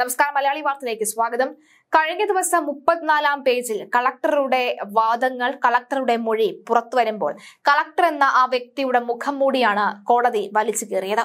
നമസ്കാരം മലയാളി വാർത്തയിലേക്ക് സ്വാഗതം കഴിഞ്ഞ ദിവസം മുപ്പത്തിനാലാം പേജിൽ കളക്ടറുടെ വാദങ്ങൾ കളക്ടറുടെ മൊഴി പുറത്തു വരുമ്പോൾ കളക്ടർ എന്ന ആ വ്യക്തിയുടെ മുഖം മൂടിയാണ് കോടതി വലിച്ചു കീറിയത്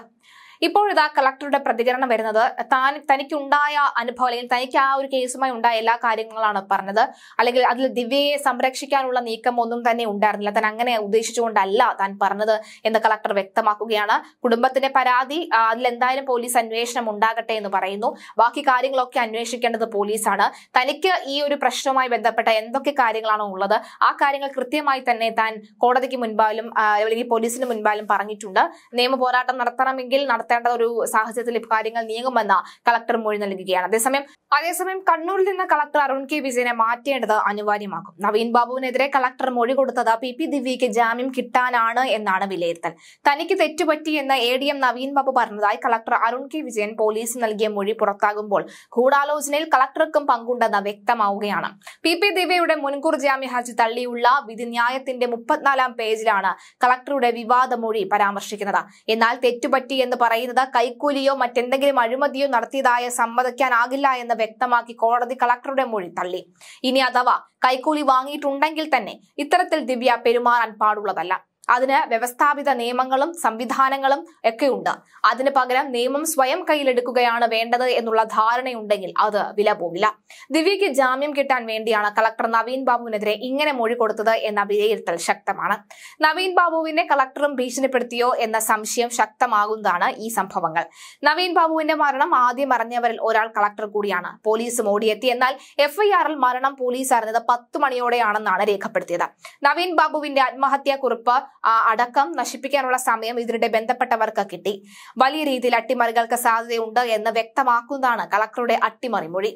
ഇപ്പോഴിതാ കളക്ടറുടെ പ്രതികരണം വരുന്നത് താൻ തനിക്കുണ്ടായ അനുഭവം അല്ലെങ്കിൽ തനിക്ക് ആ ഒരു കേസുമായി ഉണ്ടായ എല്ലാ കാര്യങ്ങളാണ് പറഞ്ഞത് അല്ലെങ്കിൽ അതിൽ ദിവ്യയെ സംരക്ഷിക്കാനുള്ള നീക്കം ഒന്നും തന്നെ ഉണ്ടായിരുന്നില്ല താൻ അങ്ങനെ ഉദ്ദേശിച്ചുകൊണ്ടല്ല താൻ പറഞ്ഞത് എന്ന് കളക്ടർ വ്യക്തമാക്കുകയാണ് കുടുംബത്തിന്റെ പരാതി അതിലെന്തായാലും പോലീസ് അന്വേഷണം ഉണ്ടാകട്ടെ എന്ന് പറയുന്നു ബാക്കി കാര്യങ്ങളൊക്കെ അന്വേഷിക്കേണ്ടത് പോലീസാണ് തനിക്ക് ഈ ഒരു പ്രശ്നവുമായി ബന്ധപ്പെട്ട എന്തൊക്കെ കാര്യങ്ങളാണോ ഉള്ളത് ആ കാര്യങ്ങൾ കൃത്യമായി തന്നെ താൻ കോടതിക്ക് മുൻപാലും അല്ലെങ്കിൽ പോലീസിന് മുൻപാലും പറഞ്ഞിട്ടുണ്ട് നിയമ പോരാട്ടം നടത്തണമെങ്കിൽ നടത്ത നടത്തേണ്ട ഒരു സാഹചര്യത്തിൽ കാര്യങ്ങൾ നീങ്ങുമെന്ന് കളക്ടർ മൊഴി നൽകുകയാണ് അതേസമയം അതേസമയം കണ്ണൂരിൽ നിന്ന് കളക്ടർ അരുൺ കെ വിജയനെ മാറ്റേണ്ടത് അനിവാര്യമാകും നവീൻ ബാബുവിനെതിരെ കളക്ടർ മൊഴി കൊടുത്തത് പി പി ദിവ്യയ്ക്ക് ജാമ്യം കിട്ടാനാണ് എന്നാണ് വിലയിരുത്തൽ തനിക്ക് എന്ന് A D M Naveen Babu പറഞ്ഞതായി കളക്ടർ അരുൺ കെ വിജയൻ പോലീസിന് നൽകിയ മൊഴി പുറത്താകുമ്പോൾ ഗൂഢാലോചനയിൽ കളക്ടർക്കും പങ്കുണ്ടെന്ന് വ്യക്തമാവുകയാണ് പി പി ദിവ്യയുടെ മുൻകൂർ ജാമ്യ ഹർജി തള്ളിയുള്ള വിധിന്യായത്തിന്റെ മുപ്പത്തിനാലാം പേജിലാണ് കളക്ടറുടെ വിവാദ മൊഴി പരാമർശിക്കുന്നത് എന്നാൽ തെറ്റുപറ്റി എന്ന് പറയുന്നത് പറയുന്നത് കൈക്കൂലിയോ മറ്റെന്തെങ്കിലും അഴിമതിയോ നടത്തിയതായ സമ്മതിക്കാനാകില്ല എന്ന് വ്യക്തമാക്കി കോടതി കളക്ടറുടെ മൊഴി തള്ളി ഇനി അഥവാ കൈക്കൂലി വാങ്ങിയിട്ടുണ്ടെങ്കിൽ തന്നെ ഇത്തരത്തിൽ ദിവ്യ പെരുമാറാൻ പാടുള്ളതല്ല അതിന് വ്യവസ്ഥാപിത നിയമങ്ങളും സംവിധാനങ്ങളും ഉണ്ട് അതിന് പകരം നിയമം സ്വയം കയ്യിലെടുക്കുകയാണ് വേണ്ടത് എന്നുള്ള ധാരണയുണ്ടെങ്കിൽ അത് വില പോകില്ല ദിവ്യയ്ക്ക് ജാമ്യം കിട്ടാൻ വേണ്ടിയാണ് കളക്ടർ നവീൻ ബാബുവിനെതിരെ ഇങ്ങനെ മൊഴി കൊടുത്തത് എന്ന വിലയിരുത്തൽ ശക്തമാണ് നവീൻ ബാബുവിനെ കളക്ടറും ഭീഷണിപ്പെടുത്തിയോ എന്ന സംശയം ശക്തമാകുന്നതാണ് ഈ സംഭവങ്ങൾ നവീൻ ബാബുവിന്റെ മരണം ആദ്യം അറിഞ്ഞവരിൽ ഒരാൾ കളക്ടർ കൂടിയാണ് പോലീസ് ഓടിയെത്തി എന്നാൽ എഫ്ഐആറിൽ മരണം പോലീസ് അറിഞ്ഞത് പത്ത് മണിയോടെയാണെന്നാണ് രേഖപ്പെടുത്തിയത് നവീൻ ബാബുവിന്റെ ആത്മഹത്യാ കുറിപ്പ് അടക്കം നശിപ്പിക്കാനുള്ള സമയം ഇതിനിടെ ബന്ധപ്പെട്ടവർക്ക് കിട്ടി വലിയ രീതിയിൽ അട്ടിമറികൾക്ക് സാധ്യതയുണ്ട് എന്ന് വ്യക്തമാക്കുന്നതാണ് കളക്ടറുടെ മൊഴി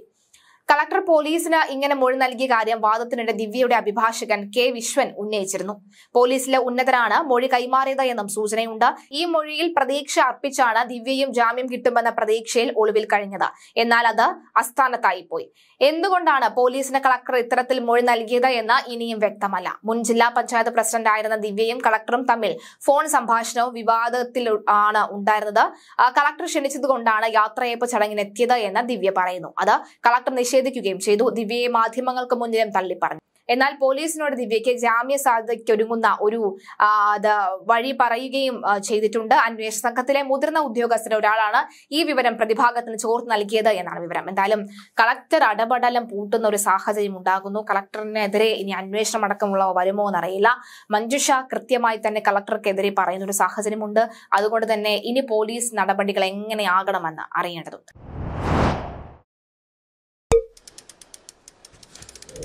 കളക്ടർ പോലീസിന് ഇങ്ങനെ മൊഴി നൽകിയ കാര്യം വാദത്തിനിടെ ദിവ്യയുടെ അഭിഭാഷകൻ കെ വിശ്വൻ ഉന്നയിച്ചിരുന്നു പോലീസിലെ ഉന്നതരാണ് മൊഴി കൈമാറിയത് എന്നും സൂചനയുണ്ട് ഈ മൊഴിയിൽ പ്രതീക്ഷ അർപ്പിച്ചാണ് ദിവ്യയും ജാമ്യം കിട്ടുമെന്ന പ്രതീക്ഷയിൽ ഒളിവിൽ കഴിഞ്ഞത് എന്നാൽ അത് അസ്ഥാനത്തായിപ്പോയി പോയി എന്തുകൊണ്ടാണ് പോലീസിന് കളക്ടർ ഇത്തരത്തിൽ മൊഴി നൽകിയത് എന്ന് ഇനിയും വ്യക്തമല്ല മുൻ ജില്ലാ പഞ്ചായത്ത് പ്രസിഡന്റ് ആയിരുന്ന ദിവ്യയും കളക്ടറും തമ്മിൽ ഫോൺ സംഭാഷണവും വിവാദത്തിൽ ആണ് ഉണ്ടായിരുന്നത് കളക്ടർ ക്ഷണിച്ചതുകൊണ്ടാണ് യാത്രയപ്പ് ചടങ്ങിനെത്തിയത് എന്ന് ദിവ്യ പറയുന്നു അത് കളക്ടർ നിഷേധം നിഷേധിക്കുകയും ചെയ്തു ദിവ്യയെ മാധ്യമങ്ങൾക്ക് മുന്നിലും തള്ളിപ്പറഞ്ഞു എന്നാൽ പോലീസിനോട് ദിവ്യയ്ക്ക് ജാമ്യ സാധ്യതയ്ക്കൊരുങ്ങുന്ന ഒരു വഴി പറയുകയും ചെയ്തിട്ടുണ്ട് അന്വേഷണ സംഘത്തിലെ മുതിർന്ന ഉദ്യോഗസ്ഥരെ ഒരാളാണ് ഈ വിവരം പ്രതിഭാഗത്തിന് ചോർത്ത് നൽകിയത് എന്നാണ് വിവരം എന്തായാലും കളക്ടർ അടപടലം പൂട്ടുന്ന ഒരു സാഹചര്യം ഉണ്ടാകുന്നു കളക്ടറിനെതിരെ ഇനി അന്വേഷണം അടക്കമുള്ളവ വരുമോ എന്നറിയില്ല മഞ്ജുഷ കൃത്യമായി തന്നെ കളക്ടർക്കെതിരെ പറയുന്ന ഒരു സാഹചര്യമുണ്ട് അതുകൊണ്ട് തന്നെ ഇനി പോലീസ് നടപടികൾ എങ്ങനെയാകണമെന്ന് അറിയേണ്ടതുണ്ട്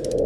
Oh.